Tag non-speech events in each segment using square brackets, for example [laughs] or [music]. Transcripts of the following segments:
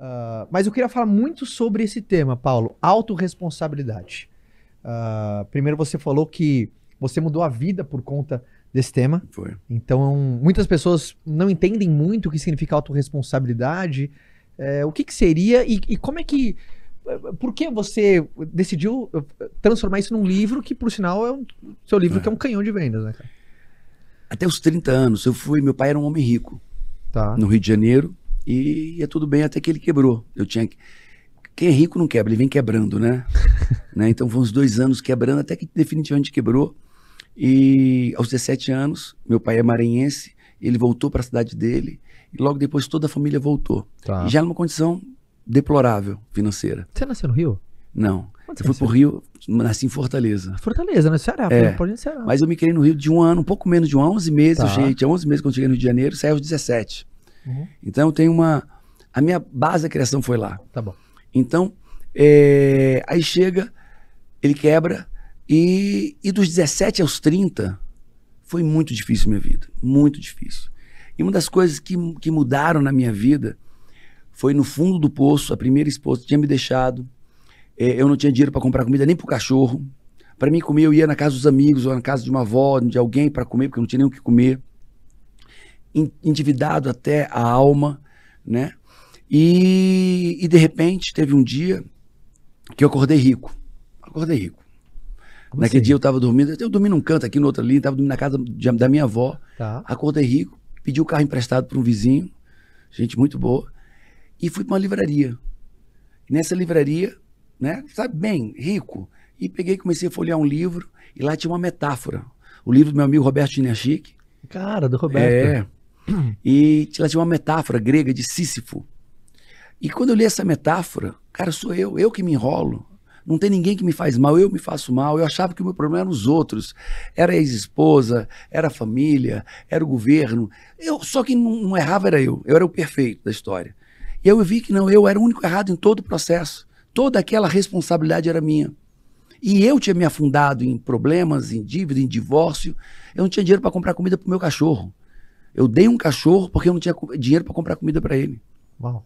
uh, mas eu queria falar muito sobre esse tema, Paulo, autorresponsabilidade. Uh, primeiro você falou que você mudou a vida por conta desse tema. Foi. Então, muitas pessoas não entendem muito o que significa autorresponsabilidade. É, o que, que seria e, e, como é que. Por que você decidiu transformar isso num livro que, por sinal, é um seu livro é. que é um canhão de vendas, né, cara? Até os 30 anos, eu fui. Meu pai era um homem rico. Tá. No Rio de Janeiro. E ia tudo bem até que ele quebrou. Eu tinha que... Quem é rico não quebra, ele vem quebrando, né? [laughs] né? Então foram uns dois anos quebrando, até que definitivamente quebrou. E aos 17 anos, meu pai é maranhense, ele voltou para a cidade dele. E logo depois toda a família voltou. Tá. E já numa condição deplorável financeira. Você nasceu no Rio? Não. Quando eu fui para o Rio, nasci em Fortaleza. Fortaleza, no né? Ceará, é. Pode Ceará. Mas eu me criei no Rio de um ano, um pouco menos de um, 11 meses, tá. gente. 11 meses quando cheguei no Rio de Janeiro, saí aos 17. Uhum. Então tem uma. A minha base da criação foi lá. Tá bom. Então, é, aí chega, ele quebra, e, e dos 17 aos 30 foi muito difícil minha vida. Muito difícil. E uma das coisas que, que mudaram na minha vida foi no fundo do poço, a primeira esposa tinha me deixado. É, eu não tinha dinheiro para comprar comida nem pro cachorro. Para mim comer, eu ia na casa dos amigos ou na casa de uma avó, de alguém para comer, porque eu não tinha nem o que comer endividado até a alma, né? E, e de repente teve um dia que eu acordei rico. Acordei rico. Como Naquele assim? dia eu estava dormindo, eu dormi num canto aqui no outro ali, estava dormindo na casa de, da minha avó. Tá. Acordei rico, pedi o carro emprestado para um vizinho, gente muito boa, e fui para uma livraria. nessa livraria, né, sabe bem, rico, e peguei comecei a folhear um livro, e lá tinha uma metáfora. O livro do meu amigo Roberto Chinachique. Cara, do Roberto. É. E ela tinha uma metáfora grega de Sísifo. E quando eu li essa metáfora, cara, sou eu, eu que me enrolo. Não tem ninguém que me faz mal, eu me faço mal. Eu achava que o meu problema eram os outros. Era a ex-esposa, era a família, era o governo. Eu, só quem não errava era eu. Eu era o perfeito da história. E eu vi que não, eu era o único errado em todo o processo. Toda aquela responsabilidade era minha. E eu tinha me afundado em problemas, em dívida, em divórcio. Eu não tinha dinheiro para comprar comida para o meu cachorro. Eu dei um cachorro porque eu não tinha dinheiro para comprar comida para ele. Uau.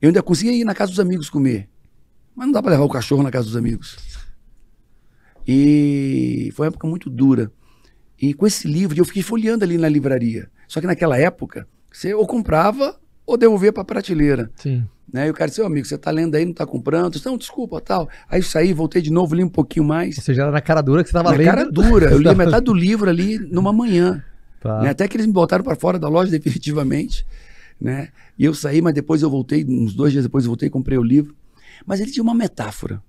Eu ainda conseguia ir na casa dos amigos comer. Mas não dá para levar o cachorro na casa dos amigos. E foi uma época muito dura. E com esse livro, eu fiquei folheando ali na livraria. Só que naquela época, você ou comprava ou devolvia para a prateleira. Sim. Né? E o cara disse, amigo, você tá lendo aí, não tá comprando. Disse, não, desculpa, tal. Aí eu saí, voltei de novo, li um pouquinho mais. Ou seja, era na cara dura que você tava na lendo. Na cara dura. Eu li [laughs] metade do livro ali numa manhã. Tá. Né? Até que eles me botaram para fora da loja [laughs] definitivamente, né? E eu saí, mas depois eu voltei, uns dois dias depois eu voltei e comprei o livro. Mas ele tinha uma metáfora.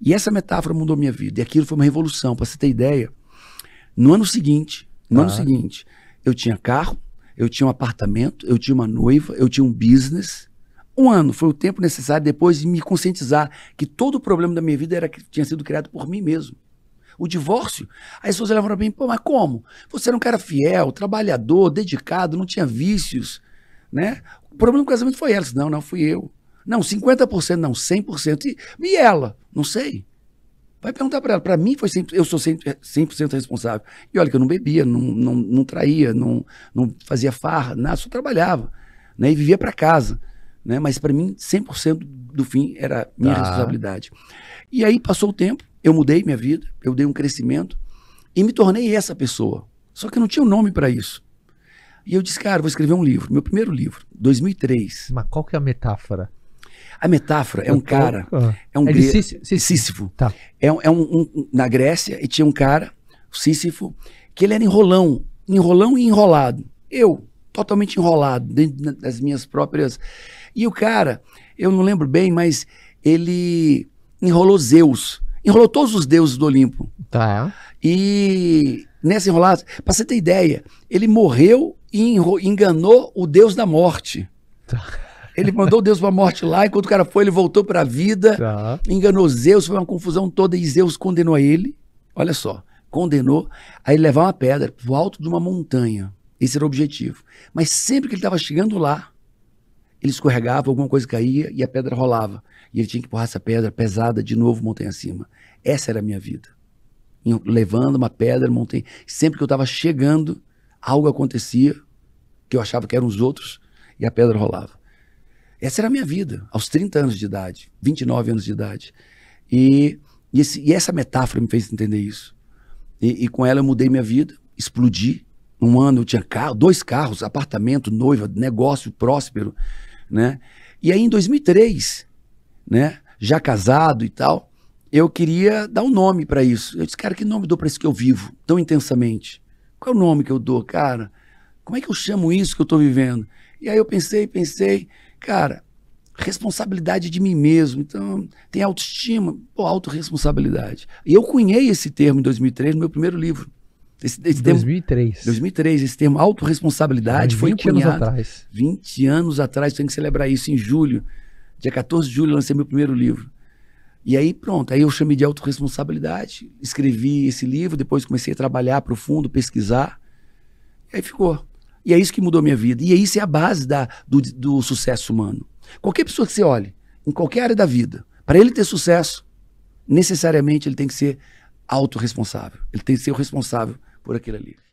E essa metáfora mudou minha vida. E aquilo foi uma revolução, para você ter ideia. No ano seguinte, no ano tá. seguinte, eu tinha carro, eu tinha um apartamento, eu tinha uma noiva, eu tinha um business. Um ano foi o tempo necessário depois de me conscientizar que todo o problema da minha vida era que tinha sido criado por mim mesmo o divórcio. Aí as pessoas olhavam para mim, pô, mas como? Você era um cara fiel, trabalhador, dedicado, não tinha vícios, né? O problema do casamento foi ela. não, não fui eu. Não, 50%, não, 100%. E, e ela? Não sei. Vai perguntar para ela. Para mim, foi 100%, eu sou 100%, 100 é, responsável. E olha que eu não bebia, não, não, não traía, não, não fazia farra, nada, só trabalhava. Né, e vivia para casa né? Mas para mim, 100% do fim era minha tá. responsabilidade. E aí passou o tempo, eu mudei minha vida, eu dei um crescimento e me tornei essa pessoa. Só que eu não tinha um nome para isso. E eu disse, cara, vou escrever um livro, meu primeiro livro, 2003. Mas qual que é a metáfora? A metáfora é um cara, ah. é um é Sísifo. Tá. É, um, é um, um, na Grécia e tinha um cara, o Sísifo, que ele era enrolão, enrolão e enrolado. Eu, totalmente enrolado dentro das minhas próprias. E o cara, eu não lembro bem, mas ele enrolou Zeus. Enrolou todos os deuses do Olimpo. Tá. E nessa enrolada, pra você ter ideia, ele morreu e enganou o deus da morte. Tá. Ele mandou o deus pra morte lá, enquanto o cara foi, ele voltou pra vida, tá. enganou Zeus, foi uma confusão toda e Zeus condenou ele. Olha só, condenou a ele levar uma pedra pro alto de uma montanha. Esse era o objetivo. Mas sempre que ele estava chegando lá, ele escorregava, alguma coisa caía e a pedra rolava. E ele tinha que empurrar essa pedra pesada de novo montanha acima. Essa era a minha vida. Levando uma pedra, montanha. Sempre que eu estava chegando, algo acontecia que eu achava que eram os outros e a pedra rolava. Essa era a minha vida, aos 30 anos de idade, 29 anos de idade. E, e, esse, e essa metáfora me fez entender isso. E, e com ela eu mudei minha vida, explodi, um ano eu tinha carro, dois carros, apartamento, noiva, negócio próspero, né? E aí em 2003, né, já casado e tal, eu queria dar um nome para isso. Eu disse, cara, que nome eu dou para isso que eu vivo tão intensamente? Qual é o nome que eu dou, cara? Como é que eu chamo isso que eu tô vivendo? E aí eu pensei, pensei, cara, responsabilidade de mim mesmo. Então, tem autoestima, pô, autorresponsabilidade. E eu cunhei esse termo em 2003 no meu primeiro livro. Esse, esse 2003. Termo, 2003, esse termo autorresponsabilidade foi anos Atrás. 20 anos atrás, tem que celebrar isso em julho. Dia 14 de julho lancei meu primeiro livro. E aí pronto, aí eu chamei de autorresponsabilidade, escrevi esse livro, depois comecei a trabalhar profundo, pesquisar. E aí ficou. E é isso que mudou minha vida. E é isso é a base da, do, do sucesso humano. Qualquer pessoa que você olhe, em qualquer área da vida, para ele ter sucesso, necessariamente ele tem que ser autorresponsável. Ele tem que ser o responsável por aquilo ali.